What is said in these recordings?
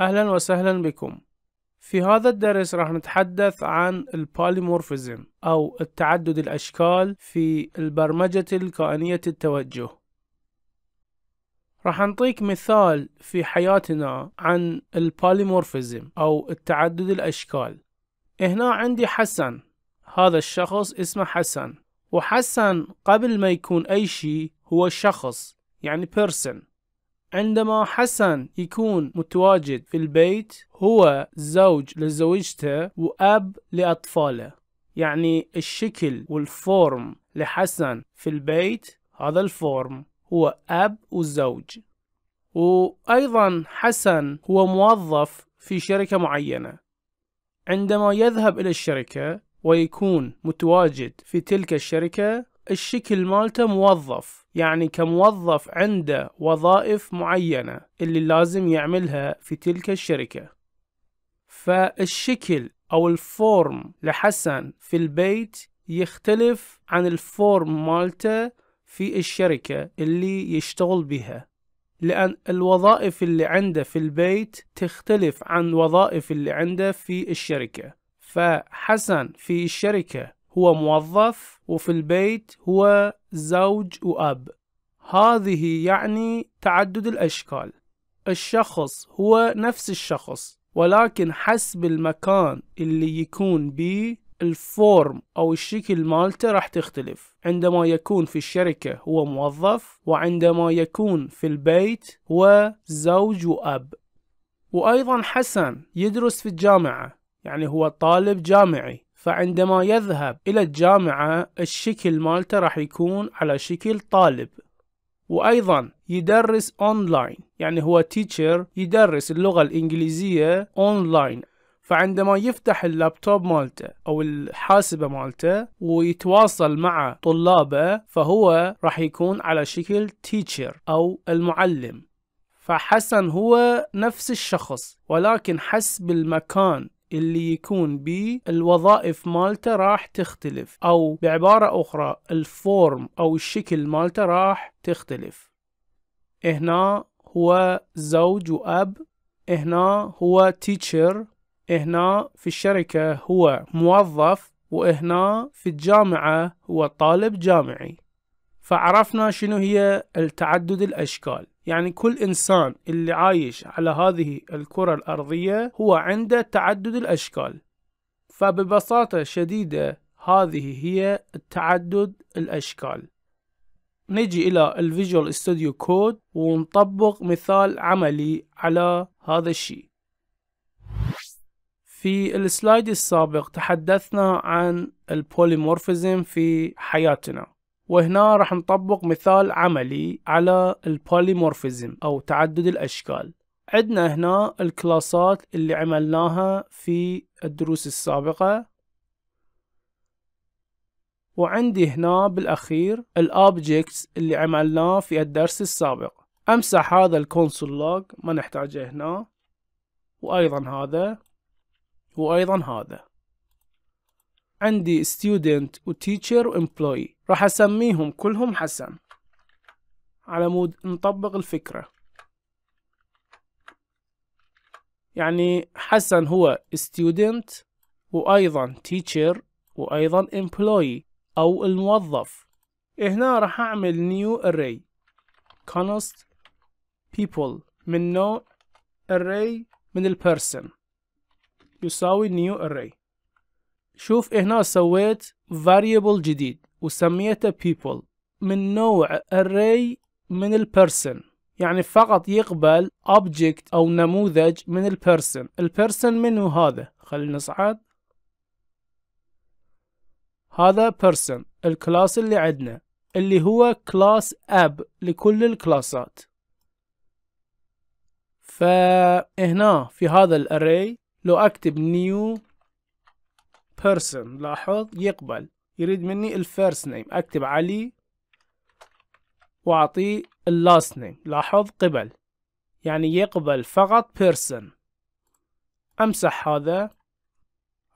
أهلا وسهلا بكم في هذا الدرس راح نتحدث عن البوليمورفيزم أو التعدد الأشكال في البرمجة الكائنية التوجه راح نعطيك مثال في حياتنا عن البوليمورفيزم أو التعدد الأشكال هنا عندي حسن هذا الشخص اسمه حسن وحسن قبل ما يكون أي شيء هو شخص يعني person عندما حسن يكون متواجد في البيت هو زوج لزوجته وأب لأطفاله يعني الشكل والفورم لحسن في البيت هذا الفورم هو أب وزوج وأيضا حسن هو موظف في شركة معينة عندما يذهب إلى الشركة ويكون متواجد في تلك الشركة الشكل مالته موظف يعني كموظف عنده وظائف معينة اللي لازم يعملها في تلك الشركة فالشكل أو الفورم لحسن في البيت يختلف عن الفورم مالته في الشركة اللي يشتغل بها لأن الوظائف اللي عنده في البيت تختلف عن وظائف اللي عنده في الشركة فحسن في الشركة هو موظف وفي البيت هو زوج وأب هذه يعني تعدد الأشكال الشخص هو نفس الشخص ولكن حسب المكان اللي يكون بيه الفورم أو الشكل مالته راح تختلف عندما يكون في الشركة هو موظف وعندما يكون في البيت هو زوج وأب وأيضا حسن يدرس في الجامعة يعني هو طالب جامعي فعندما يذهب إلى الجامعة الشكل مالته راح يكون على شكل طالب وأيضا يدرس أونلاين يعني هو تيتشر يدرس اللغة الإنجليزية أونلاين فعندما يفتح اللابتوب مالته او الحاسبة مالته ويتواصل مع طلابه فهو راح يكون على شكل تيتشر او المعلم فحسن هو نفس الشخص ولكن حسب المكان اللي يكون بيه الوظائف مالته راح تختلف او بعبارة اخرى الفورم او الشكل مالته راح تختلف هنا هو زوج واب هنا هو تيتشر هنا في الشركة هو موظف وهنا في الجامعة هو طالب جامعي فعرفنا شنو هي التعدد الأشكال يعني كل إنسان اللي عايش على هذه الكرة الأرضية هو عنده تعدد الأشكال فببساطة شديدة هذه هي تعدد الأشكال نجي إلى الفيجوال ستوديو كود ونطبق مثال عملي على هذا الشيء في السلايد السابق تحدثنا عن البوليمورفيزم في حياتنا وهنا راح نطبق مثال عملي على البوليمورفيزم أو تعدد الأشكال عندنا هنا الكلاسات اللي عملناها في الدروس السابقة وعندي هنا بالأخير الأوبجكتس اللي عملناه في الدرس السابق أمسح هذا الكونسول لوج ما نحتاجه هنا وأيضا هذا وأيضا هذا عندي student teacher و employee راح اسميهم كلهم حسن على مود نطبق الفكرة يعني حسن هو student وايضا teacher وايضا employee او الموظف هنا راح اعمل new array const people من نوع array من person يساوي new array شوف هنا سويت variable جديد وسميته people من نوع array من person يعني فقط يقبل object أو نموذج من البيرسون person منو هذا خلينا نصعد هذا person الكلاس اللي عندنا اللي هو class app لكل الكلاسات فهنا في هذا الاري لو اكتب new person لاحظ يقبل يريد مني الفيرست نيم اكتب علي واعطيه اللاست نيم لاحظ قبل يعني يقبل فقط person امسح هذا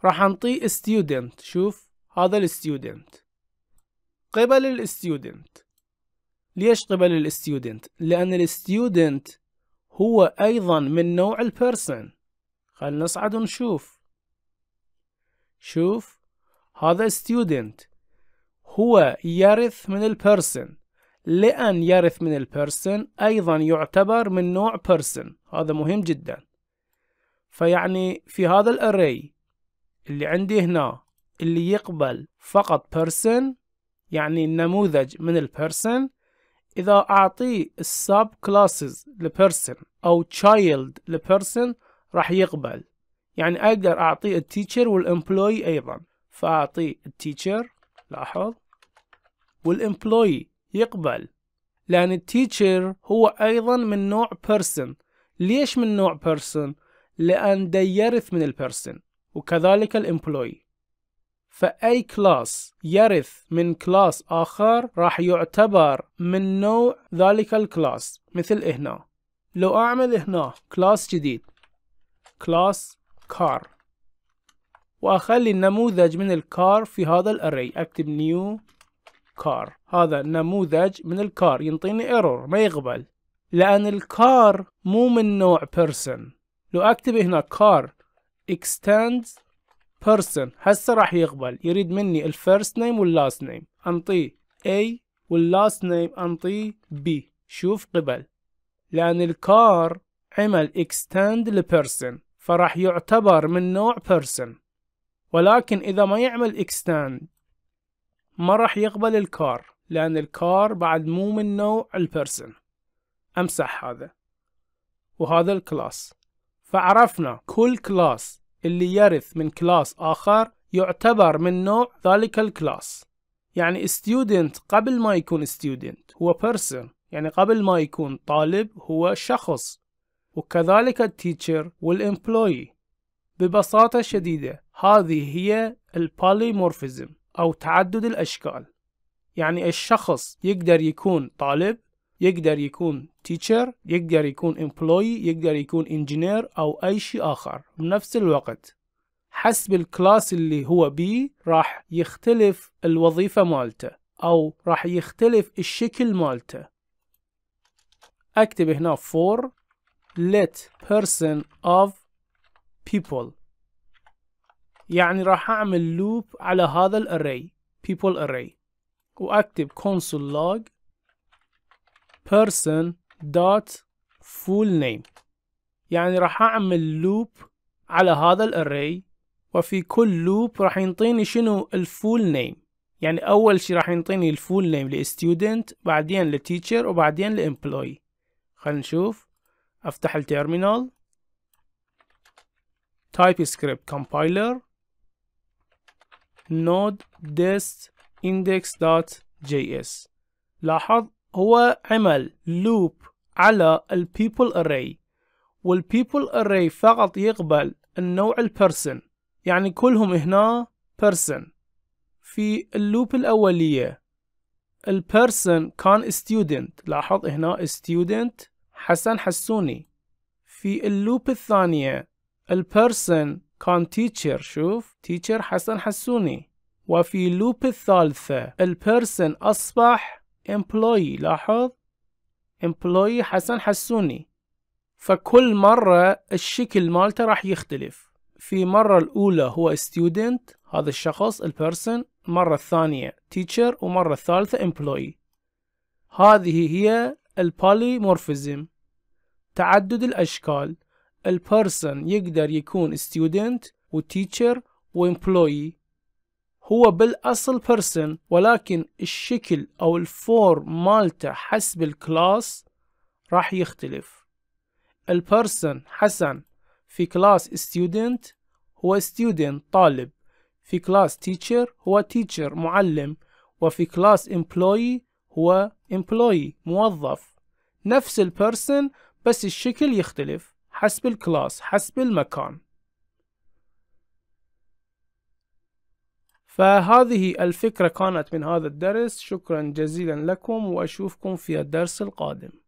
راح انطيه student شوف هذا الستودنت قبل الستودنت ليش قبل الستودنت لان الستودنت هو ايضا من نوع البيرسون خلنا نصعد ونشوف شوف هذا student هو يرث من person لأن يرث من person أيضا يعتبر من نوع person هذا مهم جدا فيعني في هذا الأري اللي عندي هنا اللي يقبل فقط person يعني النموذج من person إذا أعطيه subclasses كلاسز person أو تشايلد person راح يقبل يعني أقدر أعطي التيتشر والإمبلوي أيضا فأعطي التيتشر لاحظ والإمبلوي يقبل لأن التيتشر هو أيضا من نوع person ليش من نوع person؟ لأن يرث من البيرسون وكذلك الإمبلوي فأي كلاس يرث من كلاس آخر راح يعتبر من نوع ذلك الكلاس مثل هنا لو أعمل هنا كلاس جديد كلاس car وأخلي النموذج من الكار في هذا الأري أكتب new car هذا نموذج من الكار ينطيني ايرور ما يقبل لأن الكار مو من نوع person لو أكتب هنا car extend person هسه راح يقبل يريد مني first name وال last name أنطيه A last name أنطيه B شوف قبل لأن الكار عمل extend لبيرسون فراح يعتبر من نوع person ولكن إذا ما يعمل extend ما راح يقبل الكار لأن الكار بعد مو من نوع البيرسون أمسح هذا وهذا الكلاس فعرفنا كل كلاس اللي يرث من كلاس آخر يعتبر من نوع ذلك الكلاس يعني student قبل ما يكون student هو person يعني قبل ما يكون طالب هو شخص وكذلك التيتشر والإمبلوي ببساطة شديدة هذه هي البوليمورفيزم أو تعدد الأشكال يعني الشخص يقدر يكون طالب يقدر يكون تيتشر يقدر يكون امبلوي يقدر يكون انجينير أو أي شيء آخر بنفس الوقت حسب الكلاس اللي هو بيه راح يختلف الوظيفة مالته أو راح يختلف الشكل مالته أكتب هنا فور let person of people يعني راح أعمل loop على هذا الأري people array وأكتب console log person dot full name يعني راح أعمل loop على هذا الأري وفي كل loop راح ينطيني شنو الفول name يعني أول شي راح ينطيني الفول name لستودنت بعدين لتيتشر وبعدين لامبلوي خلينا نشوف افتح التيرمينال تايب سكريبت كومبايلر نود ديست اندكس دوت جي اس لاحظ هو عمل لوب على البيبل اري والبيبل اري فقط يقبل النوع البيرسون يعني كلهم هنا بيرسون في اللوب الأولية البيرسون كان ستودنت لاحظ هنا ستودنت حسن حسوني في اللوب الثانية البيرسون كان تيتشر شوف تيتشر حسن حسوني وفي اللوب الثالثة البيرسون أصبح employee لاحظ employee حسن حسوني فكل مرة الشكل مالته راح يختلف في مرة الأولى هو student هذا الشخص البيرسون المرة الثانية teacher ومرة الثالثة employee هذه هي البوليمورفيزم تعدد الأشكال person يقدر يكون student و employee هو بالأصل person ولكن الشكل أو الفورم مالته حسب الكلاس راح يختلف person حسن في كلاس student هو student طالب في كلاس teacher هو teacher معلم وفي كلاس employee هو employee موظف نفس person بس الشكل يختلف حسب الكلاس حسب المكان فهذه الفكرة كانت من هذا الدرس شكرا جزيلا لكم وأشوفكم في الدرس القادم